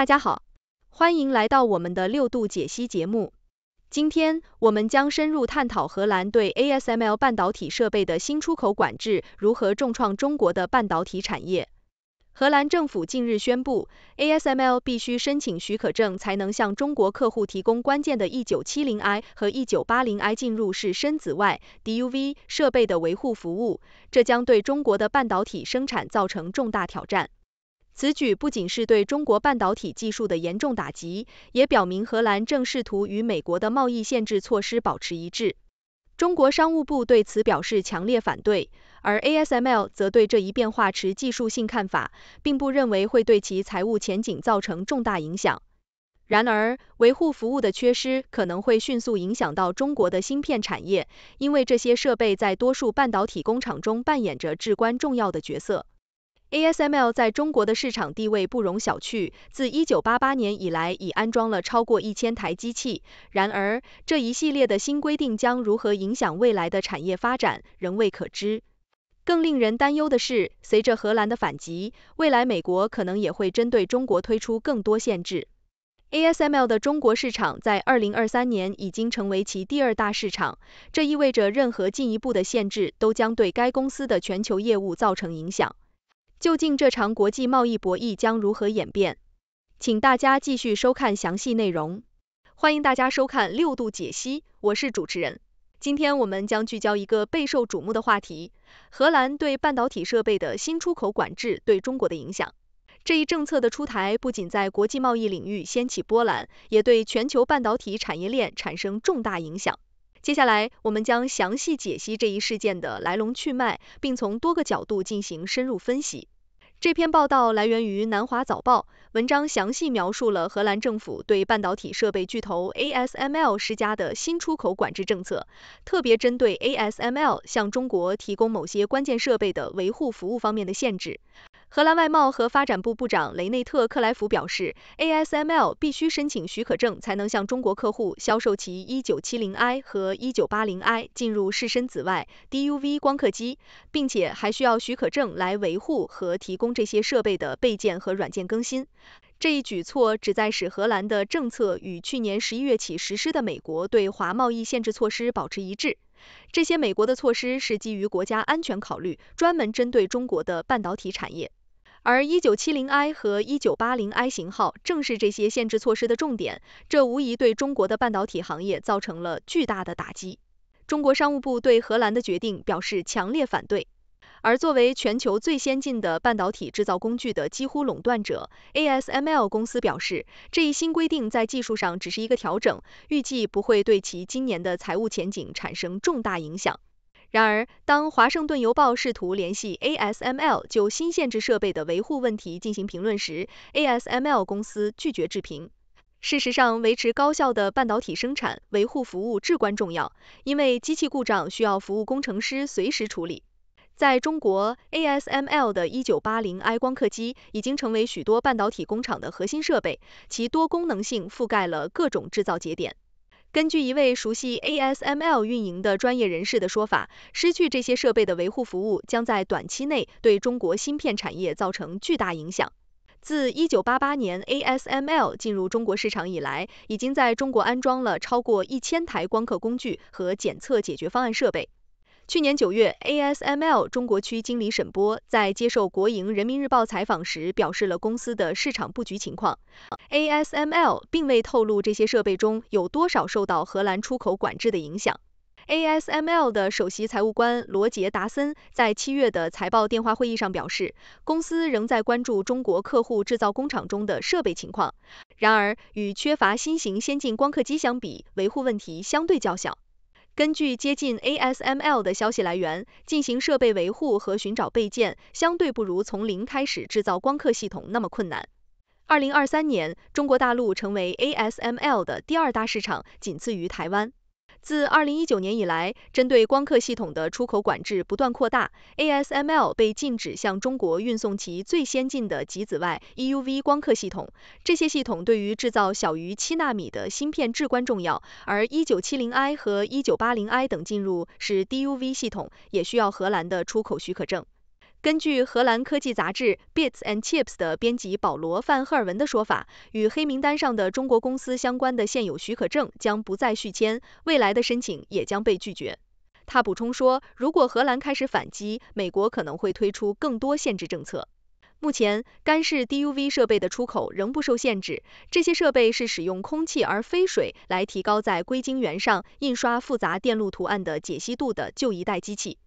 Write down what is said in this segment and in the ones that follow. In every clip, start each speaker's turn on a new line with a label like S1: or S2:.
S1: 大家好，欢迎来到我们的六度解析节目。今天我们将深入探讨荷兰对 ASML 半导体设备的新出口管制如何重创中国的半导体产业。荷兰政府近日宣布，ASML 必须申请许可证才能向中国客户提供关键的 1970i 和 1980i 进入式深紫外 DUV 设备的维护服务，这将对中国的半导体生产造成重大挑战。此举不仅是对中国半导体技术的严重打击，也表明荷兰正试图与美国的贸易限制措施保持一致。中国商务部对此表示强烈反对，而 ASML 则对这一变化持技术性看法，并不认为会对其财务前景造成重大影响。然而，维护服务的缺失可能会迅速影响到中国的芯片产业，因为这些设备在多数半导体工厂中扮演着至关重要的角色。ASML 在中国的市场地位不容小觑，自1988年以来已安装了超过1000台机器。然而，这一系列的新规定将如何影响未来的产业发展，仍未可知。更令人担忧的是，随着荷兰的反击，未来美国可能也会针对中国推出更多限制。ASML 的中国市场在2023年已经成为其第二大市场，这意味着任何进一步的限制都将对该公司的全球业务造成影响。究竟这场国际贸易博弈将如何演变？请大家继续收看详细内容。欢迎大家收看六度解析，我是主持人。今天我们将聚焦一个备受瞩目的话题：荷兰对半导体设备的新出口管制对中国的影响。这一政策的出台不仅在国际贸易领域掀起波澜，也对全球半导体产业链产生重大影响。接下来，我们将详细解析这一事件的来龙去脉，并从多个角度进行深入分析。这篇报道来源于《南华早报》，文章详细描述了荷兰政府对半导体设备巨头 ASML 施加的新出口管制政策，特别针对 ASML 向中国提供某些关键设备的维护服务方面的限制。荷兰外贸和发展部部长雷内特·克莱夫表示，ASML 必须申请许可证才能向中国客户销售其 1970i 和 1980i 进入视深紫外 （DUV） 光刻机，并且还需要许可证来维护和提供这些设备的备件和软件更新。这一举措旨在使荷兰的政策与去年11月起实施的美国对华贸易限制措施保持一致。这些美国的措施是基于国家安全考虑，专门针对中国的半导体产业。而 1970i 和 1980i 型号正是这些限制措施的重点，这无疑对中国的半导体行业造成了巨大的打击。中国商务部对荷兰的决定表示强烈反对。而作为全球最先进的半导体制造工具的几乎垄断者 ASML 公司表示，这一新规定在技术上只是一个调整，预计不会对其今年的财务前景产生重大影响。然而，当《华盛顿邮报》试图联系 ASML 就新限制设备的维护问题进行评论时，ASML 公司拒绝置评。事实上，维持高效的半导体生产，维护服务至关重要，因为机器故障需要服务工程师随时处理。在中国，ASML 的 1980i 光刻机已经成为许多半导体工厂的核心设备，其多功能性覆盖了各种制造节点。根据一位熟悉 ASML 运营的专业人士的说法，失去这些设备的维护服务，将在短期内对中国芯片产业造成巨大影响。自1988年 ASML 进入中国市场以来，已经在中国安装了超过1000台光刻工具和检测解决方案设备。去年九月，ASML 中国区经理沈波在接受国营《人民日报》采访时，表示了公司的市场布局情况。ASML 并未透露这些设备中有多少受到荷兰出口管制的影响。ASML 的首席财务官罗杰·达森在七月的财报电话会议上表示，公司仍在关注中国客户制造工厂中的设备情况。然而，与缺乏新型先进光刻机相比，维护问题相对较小。根据接近 ASML 的消息来源，进行设备维护和寻找备件，相对不如从零开始制造光刻系统那么困难。二零二三年，中国大陆成为 ASML 的第二大市场，仅次于台湾。自2019年以来，针对光刻系统的出口管制不断扩大。ASML 被禁止向中国运送其最先进的极紫外 （EUV） 光刻系统，这些系统对于制造小于7纳米的芯片至关重要。而 1970i 和 1980i 等进入是 DUV 系统，也需要荷兰的出口许可证。根据荷兰科技杂志《Bits and Chips》的编辑保罗范赫尔文的说法，与黑名单上的中国公司相关的现有许可证将不再续签，未来的申请也将被拒绝。他补充说，如果荷兰开始反击，美国可能会推出更多限制政策。目前，干式 DUV 设备的出口仍不受限制，这些设备是使用空气而非水来提高在硅晶圆上印刷复杂电路图案的解析度的旧一代机器。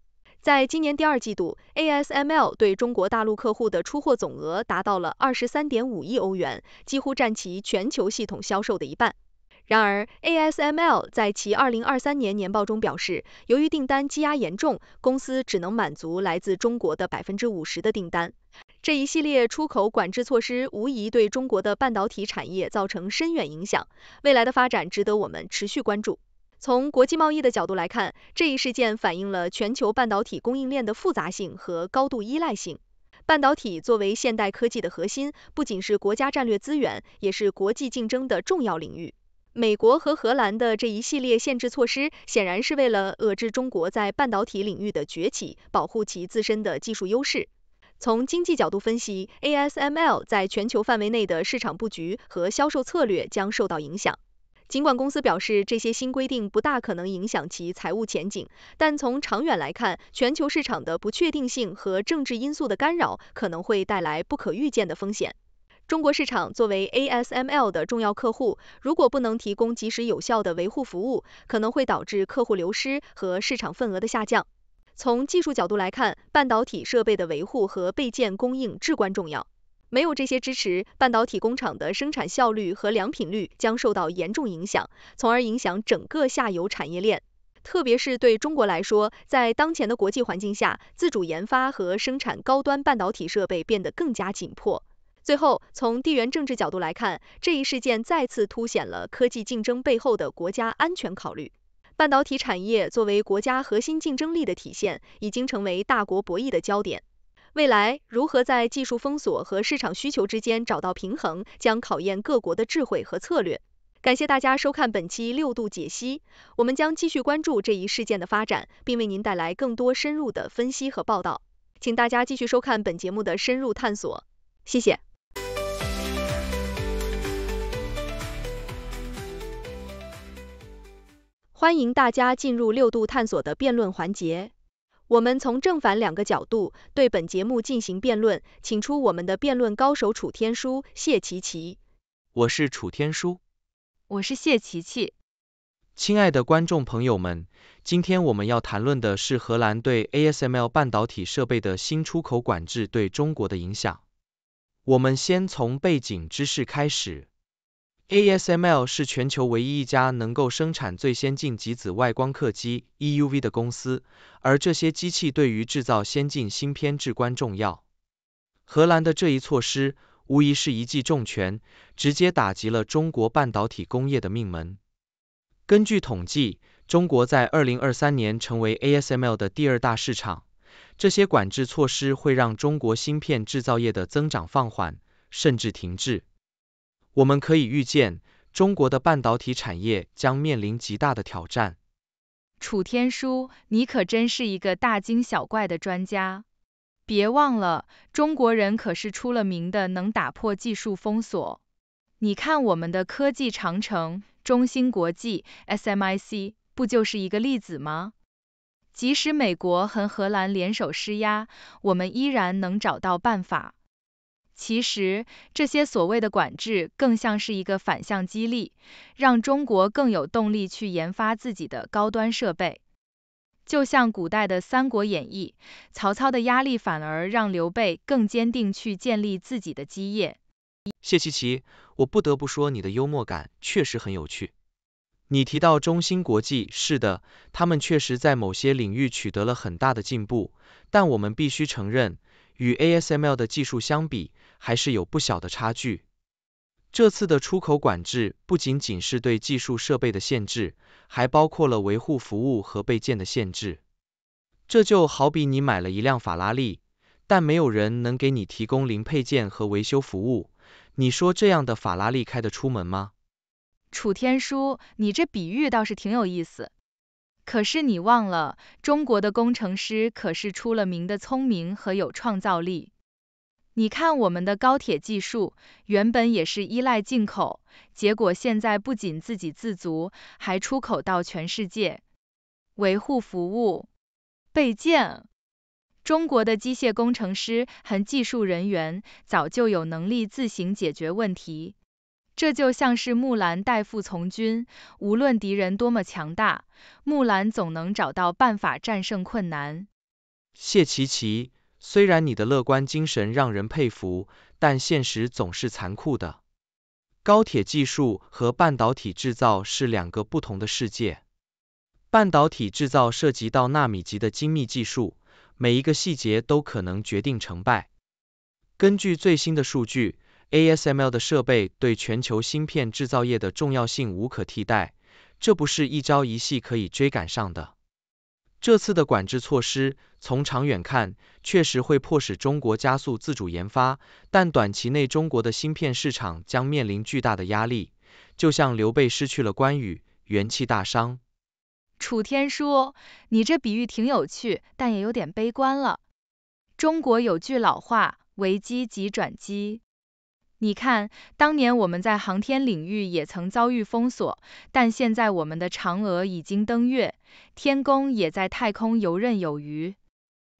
S1: 在今年第二季度，ASML 对中国大陆客户的出货总额达到了23.5亿欧元，几乎占其全球系统销售的一半。然而，ASML 在其2023年年报中表示，由于订单积压严重，公司只能满足来自中国的50%的订单。这一系列出口管制措施无疑对中国的半导体产业造成深远影响，未来的发展值得我们持续关注。从国际贸易的角度来看，这一事件反映了全球半导体供应链的复杂性和高度依赖性。半导体作为现代科技的核心，不仅是国家战略资源，也是国际竞争的重要领域。美国和荷兰的这一系列限制措施，显然是为了遏制中国在半导体领域的崛起，保护其自身的技术优势。从经济角度分析，ASML 在全球范围内的市场布局和销售策略将受到影响。尽管公司表示这些新规定不大可能影响其财务前景，但从长远来看，全球市场的不确定性和政治因素的干扰可能会带来不可预见的风险。中国市场作为 ASML 的重要客户，如果不能提供及时有效的维护服务，可能会导致客户流失和市场份额的下降。从技术角度来看，半导体设备的维护和备件供应至关重要。没有这些支持，半导体工厂的生产效率和良品率将受到严重影响，从而影响整个下游产业链。特别是对中国来说，在当前的国际环境下，自主研发和生产高端半导体设备变得更加紧迫。最后，从地缘政治角度来看，这一事件再次凸显了科技竞争背后的国家安全考虑。半导体产业作为国家核心竞争力的体现，已经成为大国博弈的焦点。未来如何在技术封锁和市场需求之间找到平衡，将考验各国的智慧和策略。感谢大家收看本期六度解析，我们将继续关注这一事件的发展，并为您带来更多深入的分析和报道。请大家继续收看本节目的深入探索，谢谢。欢迎大家进入六度探索的辩论环节。我们从正反两个角度对本节目进行辩论，请出我们的辩论高手楚天舒、谢琪琪。
S2: 我是楚天舒。
S1: 我是谢琪琪。
S2: 亲爱的观众朋友们，今天我们要谈论的是荷兰对 ASML 半导体设备的新出口管制对中国的影响。我们先从背景知识开始。ASML 是全球唯一一家能够生产最先进极紫外光刻机 EUV 的公司，而这些机器对于制造先进芯片至关重要。荷兰的这一措施无疑是一记重拳，直接打击了中国半导体工业的命门。根据统计，中国在2023年成为 ASML 的第二大市场，这些管制措施会让中国芯片制造业的增长放缓，甚至停滞。我们可以预见，中国的半导体产业将面临极大的挑战。
S3: 楚天舒，你可真是一个大惊小怪的专家。别忘了，中国人可是出了名的能打破技术封锁。你看我们的科技长城，中芯国际 （SMIC） 不就是一个例子吗？即使美国和荷兰联手施压，我们依然能找到办法。其实这些所谓的管制更像是一个反向激励，让中国更有动力去研发自己的高端设备。就像古代的《三国演义》，曹操的压力反而让刘备更坚定去建立自己的基业。
S2: 谢琪琪，我不得不说你的幽默感确实很有趣。你提到中芯国际，是的，他们确实在某些领域取得了很大的进步，但我们必须承认。与 ASML 的技术相比，还是有不小的差距。这次的出口管制不仅仅是对技术设备的限制，还包括了维护服务和备件的限制。这就好比你买了一辆法拉利，但没有人能给你提供零配件和维修服务，你说这样的法拉利开得出门吗？
S3: 楚天舒，你这比喻倒是挺有意思。可是你忘了，中国的工程师可是出了名的聪明和有创造力。你看我们的高铁技术，原本也是依赖进口，结果现在不仅自给自足，还出口到全世界。维护服务、备件，中国的机械工程师和技术人员早就有能力自行解决问题。这就像是木兰代父从军，无论敌人多么强大，木兰总能找到办法战胜困难。
S2: 谢奇奇，虽然你的乐观精神让人佩服，但现实总是残酷的。高铁技术和半导体制造是两个不同的世界。半导体制造涉及到纳米级的精密技术，每一个细节都可能决定成败。根据最新的数据。ASML 的设备对全球芯片制造业的重要性无可替代，这不是一朝一夕可以追赶上的。这次的管制措施，从长远看确实会迫使中国加速自主研发，但短期内中国的芯片市场将面临巨大的压力，就像刘备失去了关羽，元气大伤。楚
S3: 天说：“你这比喻挺有趣，但也有点悲观了。中国有句老话，危机即转机。”你看，当年我们在航天领域也曾遭遇封锁，但现在我们的嫦娥已经登月，天宫也在太空游刃有余。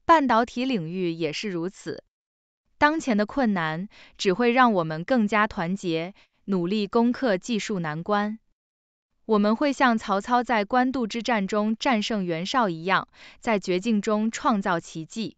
S3: 半导体领域也是如此。当前的困难只会让我们更加团结，努力攻克技术难关。我们会像曹操在官渡之战中战胜袁绍一样，在绝境中创造奇迹。